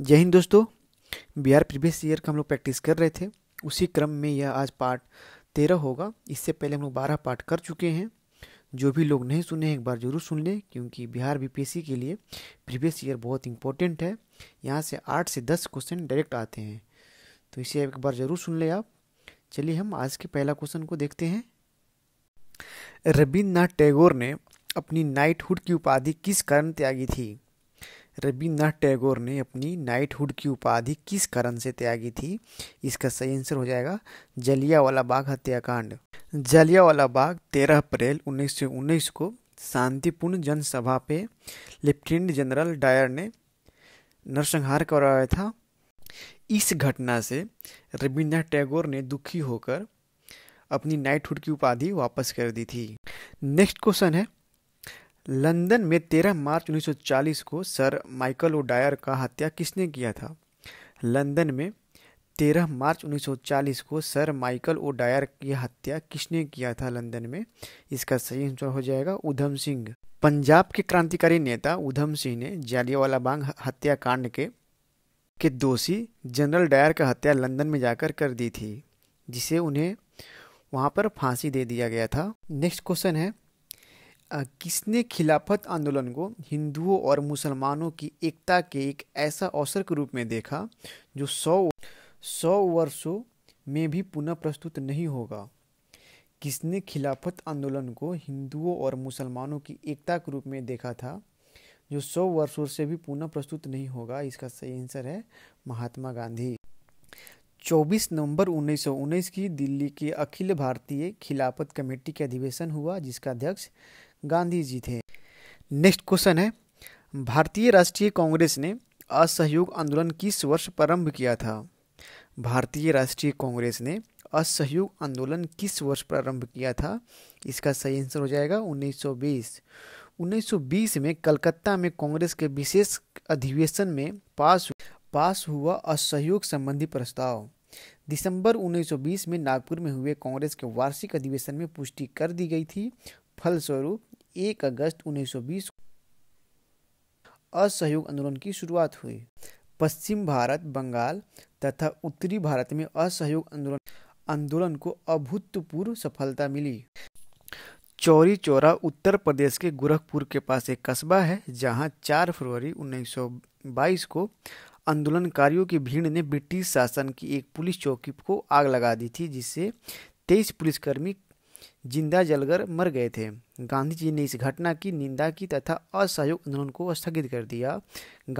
जय हिंद दोस्तों Bihar previous year का हम लोग प्रैक्टिस कर रहे थे उसी क्रम में यह आज पार्ट तेरह होगा इससे पहले हम लोग बारह पार्ट कर चुके हैं जो भी लोग नहीं सुने एक बार जरूर सुन लें क्योंकि बिहार बीपीएससी के लिए प्रीवियस ईयर बहुत इंपॉर्टेंट है यहाँ से आठ से दस क्वेश्चन डायरेक्ट आते हैं तो इसे एक बार जरूर सुन लें आप चलिए हम आज के पहला क्वेश्चन को देखते हैं रविन्द्रनाथ टैगोर ने अपनी नाइटहुड की उपाधि किस कारण त्यागी थी रविन्द्रनाथ टैगोर ने अपनी नाइटहुड की उपाधि किस कारण से त्यागी थी इसका सही आंसर हो जाएगा जलियावाला बाग हत्याकांड जलियावाला बाग 13 अप्रैल उन्नीस को शांतिपूर्ण जनसभा पे लेफ्टिनेंट जनरल डायर ने नरसंहार करवाया था इस घटना से रविन्द्रनाथ टैगोर ने दुखी होकर अपनी नाइटहुड की उपाधि वापस कर दी थी नेक्स्ट क्वेश्चन है लंदन में 13 मार्च 1940 को सर माइकल ओ डायर का हत्या किसने किया था लंदन में 13 मार्च 1940 को सर माइकल ओ डायर की हत्या किसने किया था लंदन में इसका सही आंसर हो जाएगा उधम सिंह पंजाब के क्रांतिकारी नेता उधम सिंह ने जालियावाला बाग हत्याकांड के के दोषी जनरल डायर का हत्या लंदन में जाकर कर दी थी जिसे उन्हें वहाँ पर फांसी दे दिया गया था नेक्स्ट क्वेश्चन है किसने खिलाफत आंदोलन को हिंदुओं और मुसलमानों की एकता के एक ऐसा अवसर के रूप में देखा जो सौ सौ वर्षों में भी पुनः प्रस्तुत नहीं होगा किसने खिलाफत आंदोलन को हिंदुओं और मुसलमानों की एकता के रूप में देखा था जो सौ वर्षों से भी पुनः प्रस्तुत नहीं होगा इसका सही आंसर है महात्मा गांधी 24 नवंबर 1919 की दिल्ली के अखिल भारतीय खिलाफत कमेटी के अधिवेशन हुआ जिसका अध्यक्ष गांधी जी थे नेक्स्ट क्वेश्चन है भारतीय राष्ट्रीय कांग्रेस ने असहयोग आंदोलन किस वर्ष प्रारंभ किया था भारतीय राष्ट्रीय कांग्रेस ने असहयोग आंदोलन किस वर्ष प्रारंभ किया था इसका सही आंसर हो जाएगा 1920 1920 में कलकत्ता में कांग्रेस के विशेष अधिवेशन में पास पास हुआ असहयोग संबंधी प्रस्ताव दिसंबर 1920 में नागपुर में हुए कांग्रेस के वार्षिक अधिवेशन में पुष्टि कर दी गई थी फलस्वरूप 1 अगस्त 1920 असहयोग आंदोलन की शुरुआत हुई पश्चिम भारत बंगाल तथा उत्तरी भारत में असहयोग आंदोलन आंदोलन को अभूतपूर्व सफलता मिली चौरी चौरा उत्तर प्रदेश के गोरखपुर के पास एक कस्बा है जहां 4 फरवरी 1922 को आंदोलनकारियों की भीड़ ने ब्रिटिश शासन की एक पुलिस चौकी को आग लगा दी थी जिससे तेईस पुलिसकर्मी जिंदा जलकर मर गए थे गांधी जी ने इस घटना की निंदा की तथा असहयोग आंदोलन को स्थगित कर दिया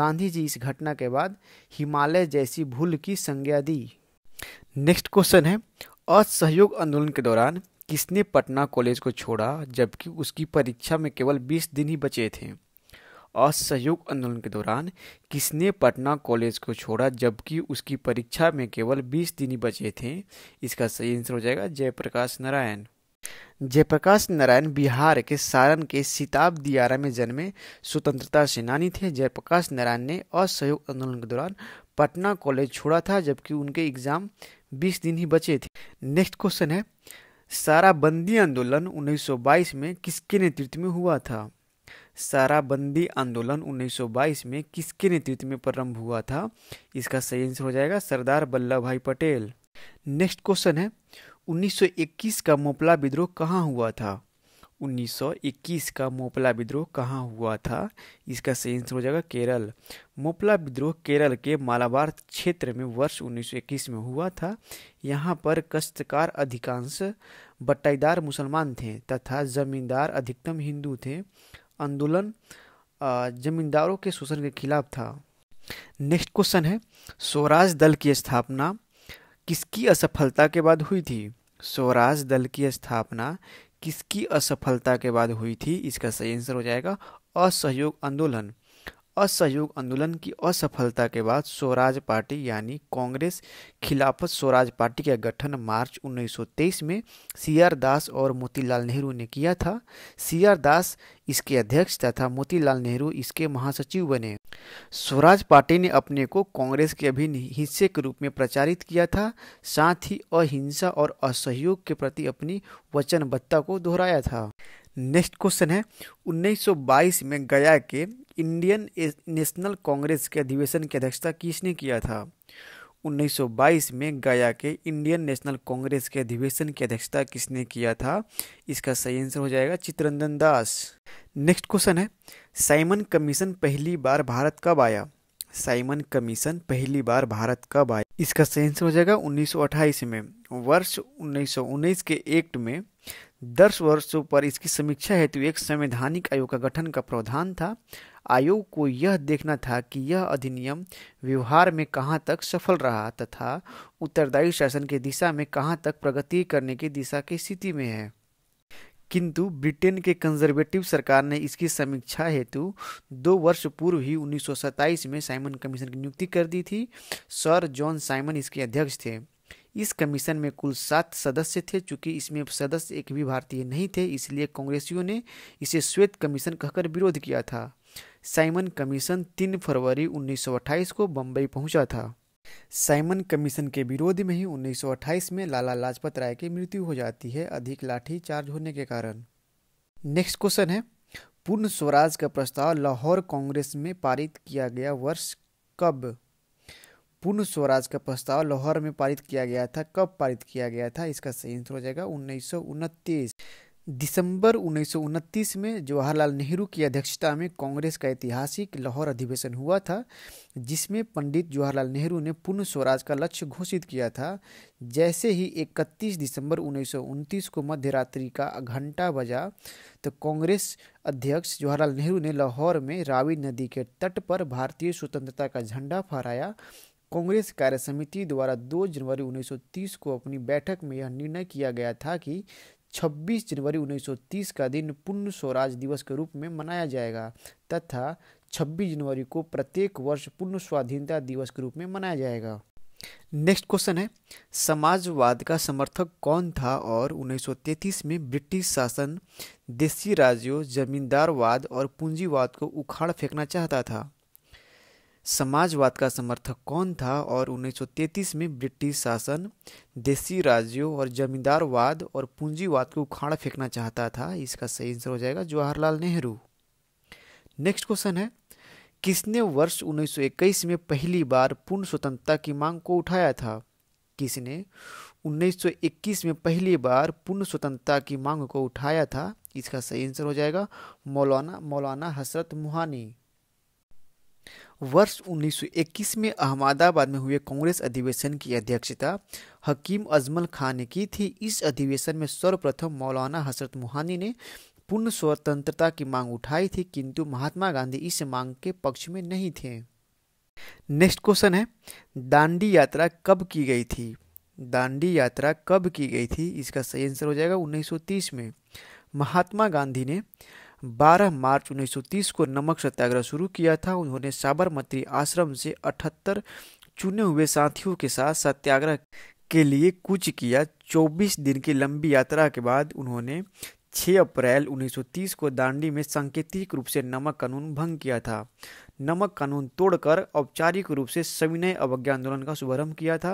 गांधी जी इस घटना के बाद हिमालय जैसी भूल की संज्ञा दी नेक्स्ट क्वेश्चन है असहयोग आंदोलन के दौरान किसने पटना कॉलेज को छोड़ा जबकि उसकी परीक्षा में केवल 20 दिन ही बचे थे असहयोग आंदोलन के दौरान किसने पटना कॉलेज को छोड़ा जबकि उसकी परीक्षा में केवल 20 दिन ही बचे थे इसका सही आंसर हो जाएगा जयप्रकाश नारायण जयप्रकाश नारायण बिहार के सारण के सिताब दियारा में जन्मे स्वतंत्रता सेनानी थे जयप्रकाश नारायण ने असहयोग आंदोलन के दौरान पटना कॉलेज छोड़ा था जबकि उनके एग्जाम 20 दिन ही बचे थे नेक्स्ट क्वेश्चन है बंदी आंदोलन 1922 में किसके नेतृत्व में हुआ था साराबंदी आंदोलन 1922 में किसके नेतृत्व में प्रारंभ हुआ था इसका सही आंसर हो जाएगा सरदार वल्लभ भाई पटेल नेक्स्ट क्वेश्चन है 1921 का मोपला विद्रोह कहाँ हुआ था 1921 का मोपला विद्रोह कहाँ हुआ था इसका सही आंसर हो जाएगा केरल मोपला विद्रोह केरल के मालाबार क्षेत्र में वर्ष 1921 में हुआ था यहाँ पर कश्तकार अधिकांश बटाईदार मुसलमान थे तथा जमींदार अधिकतम हिंदू थे आंदोलन जमींदारों के शोषण के खिलाफ था नेक्स्ट क्वेश्चन है स्वराज दल की स्थापना किसकी असफलता के बाद हुई थी स्वराज दल की स्थापना किसकी असफलता के बाद हुई थी इसका सही आंसर हो जाएगा असहयोग आंदोलन असहयोग आंदोलन की असफलता के बाद स्वराज पार्टी यानी कांग्रेस खिलाफत स्वराज पार्टी का गठन मार्च 1923 में सी आर दास और मोतीलाल नेहरू ने किया था सी आर दास इसके अध्यक्ष तथा मोतीलाल नेहरू इसके महासचिव बने स्वराज पार्टी ने अपने को कांग्रेस के अभिन्न हिस्से के रूप में प्रचारित किया था साथ ही अहिंसा और असहयोग के प्रति अपनी वचनबद्धता को दोहराया था नेक्स्ट क्वेश्चन है 1922 में गया के इंडियन नेशनल कांग्रेस के अधिवेशन की अध्यक्षता किसने किया था 1922 में गया के इंडियन नेशनल कांग्रेस के अधिवेशन की अध्यक्षता किसने किया था इसका सही आंसर हो जाएगा चित्ररंजन दास नेक्स्ट क्वेश्चन है साइमन कमीशन पहली बार भारत कब आया साइमन कमीशन पहली बार भारत कब आया इसका सही आंसर हो जाएगा 1928 में वर्ष 1919 के एक्ट में दस वर्षों पर इसकी समीक्षा हेतु एक संवैधानिक आयोग का गठन का प्रावधान था आयोग को यह देखना था कि यह अधिनियम व्यवहार में कहाँ तक सफल रहा तथा उत्तरदायी शासन की दिशा में कहाँ तक प्रगति करने की दिशा की स्थिति में है किंतु ब्रिटेन के कंजर्वेटिव सरकार ने इसकी समीक्षा हेतु दो वर्ष पूर्व ही उन्नीस में साइमन कमीशन की नियुक्ति कर दी थी सर जॉन साइमन इसके अध्यक्ष थे इस कमीशन में कुल सात सदस्य थे चूंकि इसमें सदस्य एक भी भारतीय नहीं थे इसलिए कांग्रेसियों ने इसे श्वेत कमीशन कहकर विरोध किया था साइमन कमीशन 3 फरवरी 1928 को बम्बई पहुंचा था साइमन कमीशन के विरोध में ही 1928 में लाला लाजपत राय की मृत्यु हो जाती है अधिक लाठी चार्ज होने के कारण नेक्स्ट क्वेश्चन है पूर्ण स्वराज का प्रस्ताव लाहौर कांग्रेस में पारित किया गया वर्ष कब पूर्ण स्वराज का प्रस्ताव लाहौर में पारित किया गया था कब पारित किया गया था इसका सही आंसर हो जाएगा उन्नीस दिसंबर उन्नीस में जवाहरलाल नेहरू की अध्यक्षता में कांग्रेस का ऐतिहासिक लाहौर अधिवेशन हुआ था जिसमें पंडित जवाहरलाल नेहरू ने पूर्ण स्वराज का लक्ष्य घोषित किया था जैसे ही 31 दिसंबर उन्नीस को मध्यरात्रि का घंटा बजा तो कांग्रेस अध्यक्ष जवाहरलाल नेहरू ने लाहौर में रावी नदी के तट पर भारतीय स्वतंत्रता का झंडा फहराया कांग्रेस कार्य समिति द्वारा 2 जनवरी 1930 को अपनी बैठक में यह निर्णय किया गया था कि 26 जनवरी 1930 का दिन पूर्ण स्वराज दिवस के रूप में मनाया जाएगा तथा 26 जनवरी को प्रत्येक वर्ष पूर्ण स्वाधीनता दिवस के रूप में मनाया जाएगा नेक्स्ट क्वेश्चन है समाजवाद का समर्थक कौन था और 1933 में ब्रिटिश शासन देशी राज्यों जमींदारवाद और पूंजीवाद को उखाड़ फेंकना चाहता था समाजवाद का समर्थक कौन था और 1933 में ब्रिटिश शासन देसी राज्यों और जमींदारवाद और पूंजीवाद को उखाड़ फेंकना चाहता था इसका सही आंसर हो जाएगा जवाहरलाल नेहरू नेक्स्ट क्वेश्चन है किसने वर्ष 1921 में पहली बार पूर्ण स्वतंत्रता की मांग को उठाया था किसने 1921 में पहली बार पूर्ण स्वतंत्रता की मांग को उठाया था इसका सही आंसर हो जाएगा मौलाना मौलाना हसरत मुहानी वर्ष 1921 में अहमदाबाद में हुए कांग्रेस अधिवेशन की अध्यक्षता हकीम अजमल खान ने की थी इस अधिवेशन में सर्वप्रथम मौलाना हसरत मोहानी ने पूर्ण स्वतंत्रता की मांग उठाई थी किंतु महात्मा गांधी इस मांग के पक्ष में नहीं थे नेक्स्ट क्वेश्चन है दांडी यात्रा कब की गई थी दांडी यात्रा कब की गई थी इसका सही आंसर हो जाएगा 1930 में महात्मा गांधी ने 12 मार्च 1930 को नमक सत्याग्रह शुरू किया था उन्होंने साबरमती आश्रम से 78 चुने हुए साथियों के साथ सत्याग्रह के लिए कूच किया 24 दिन की लंबी यात्रा के बाद उन्होंने 6 अप्रैल 1930 को दांडी में सांकेतिक रूप से नमक कानून भंग किया था नमक कानून तोड़कर औपचारिक रूप से सविनय अवज्ञा आंदोलन का शुभारंभ किया था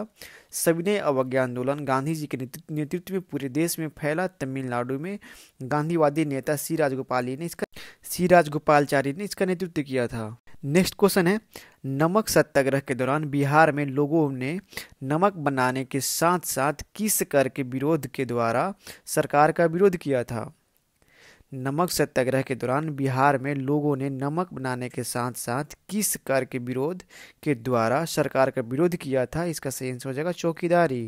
सविनय अवज्ञा आंदोलन गांधी जी के नेतृत्व में पूरे देश में फैला तमिलनाडु में गांधीवादी नेता सी राजगोपाली ने इसका सी राजगोपालचारी ने इसका नेतृत्व किया था नेक्स्ट क्वेश्चन है नमक सत्याग्रह के दौरान बिहार में लोगों ने नमक बनाने के साथ साथ किस कर के विरोध के द्वारा सरकार का विरोध किया था नमक सत्याग्रह के दौरान बिहार में लोगों ने नमक बनाने के साथ साथ किस कर के विरोध के द्वारा सरकार का विरोध किया था इसका सही आंसर हो जाएगा चौकीदारी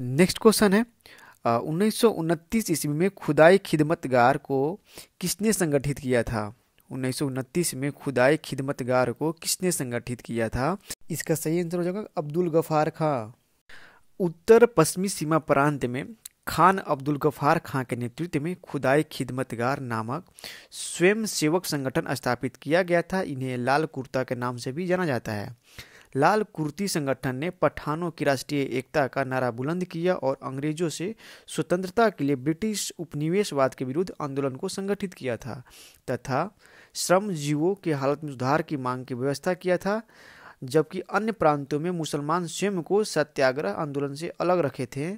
नेक्स्ट क्वेश्चन है उन्नीस ईस्वी में खुदाई खिदमतगार को किसने संगठित किया था उन्नीस में खुदाई खिदमतगार को किसने संगठित किया था इसका सही आंसर हो जाएगा अब्दुल गफार खां उत्तर पश्चिमी सीमा प्रांत में खान अब्दुल गफार खां के नेतृत्व में खुदाई खिदमतगार नामक स्वयंसेवक संगठन स्थापित किया गया था इन्हें लाल कुर्ता के नाम से भी जाना जाता है लाल कुर्ती संगठन ने पठानों की राष्ट्रीय एकता का नारा बुलंद किया और अंग्रेजों से स्वतंत्रता के लिए ब्रिटिश उपनिवेशवाद के विरुद्ध आंदोलन को संगठित किया था तथा श्रम जीवों के हालत में सुधार की मांग की व्यवस्था किया था जबकि अन्य प्रांतों में मुसलमान स्वयं को सत्याग्रह आंदोलन से अलग रखे थे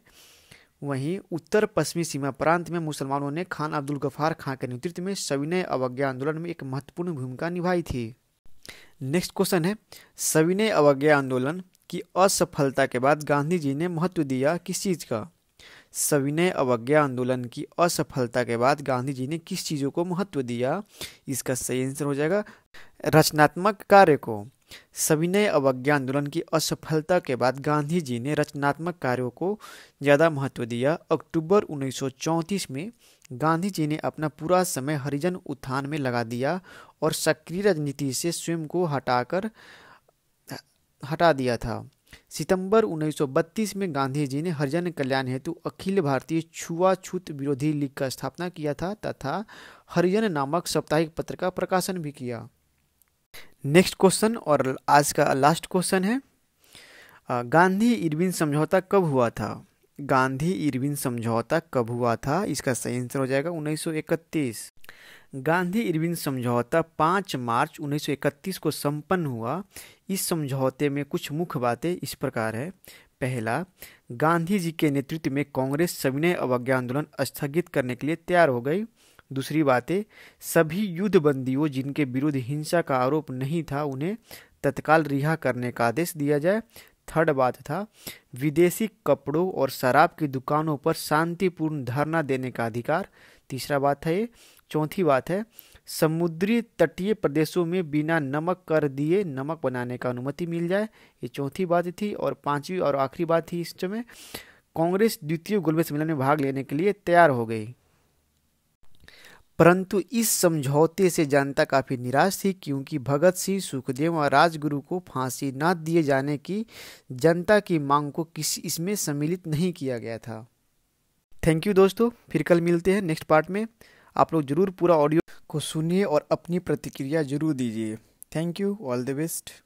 वहीं उत्तर पश्चिमी सीमा प्रांत में मुसलमानों ने खान अब्दुल गफार खां के नेतृत्व में सविनय अवज्ञा आंदोलन में एक महत्वपूर्ण भूमिका निभाई थी नेक्स्ट क्वेश्चन है सविनय अवज्ञा आंदोलन की असफलता के बाद गांधी जी ने महत्व दिया किस चीज़ का सविनय अवज्ञा आंदोलन की असफलता के बाद गांधी जी ने किस चीज़ों को महत्व दिया इसका सही आंसर हो जाएगा रचनात्मक कार्य को सविनय अवज्ञा आंदोलन की असफलता के बाद गांधी जी ने रचनात्मक कार्यों को ज़्यादा महत्व दिया अक्टूबर 1934 में गांधी जी ने अपना पूरा समय हरिजन उत्थान में लगा दिया और सक्रिय राजनीति से स्वयं को हटाकर हटा दिया था सितंबर 1932 में गांधी जी ने हरिजन कल्याण हेतु अखिल भारतीय छुआछूत विरोधी लीग का स्थापना किया था तथा हरिजन नामक साप्ताहिक पत्र का प्रकाशन भी किया नेक्स्ट क्वेश्चन और आज का लास्ट क्वेश्चन है गांधी इरविन समझौता कब हुआ था गांधी इरविन समझौता कब हुआ था इसका सही आंसर हो जाएगा 1931 गांधी इरविन समझौता 5 मार्च 1931 को संपन्न हुआ इस समझौते में कुछ मुख्य बातें इस प्रकार है पहला गांधी जी के नेतृत्व में कांग्रेस सविनय अवज्ञा आंदोलन स्थगित करने के लिए तैयार हो गई दूसरी बातें सभी युद्धबंदियों जिनके विरुद्ध हिंसा का आरोप नहीं था उन्हें तत्काल रिहा करने का आदेश दिया जाए थर्ड बात था विदेशी कपड़ों और शराब की दुकानों पर शांतिपूर्ण धरना देने का अधिकार तीसरा बात है ये चौथी बात है समुद्री तटीय प्रदेशों में बिना नमक कर दिए नमक बनाने का अनुमति मिल जाए ये चौथी बात थी और पांचवी और आखिरी बात थी इस समय कांग्रेस द्वितीय गोलमेज सम्मेलन में भाग लेने के लिए तैयार हो गई परंतु इस समझौते से जनता काफ़ी निराश थी क्योंकि भगत सिंह सुखदेव और राजगुरु को फांसी न दिए जाने की जनता की मांग को किसी इसमें सम्मिलित नहीं किया गया था थैंक यू दोस्तों फिर कल मिलते हैं नेक्स्ट पार्ट में आप लोग ज़रूर पूरा ऑडियो को सुनिए और अपनी प्रतिक्रिया ज़रूर दीजिए thank you all the best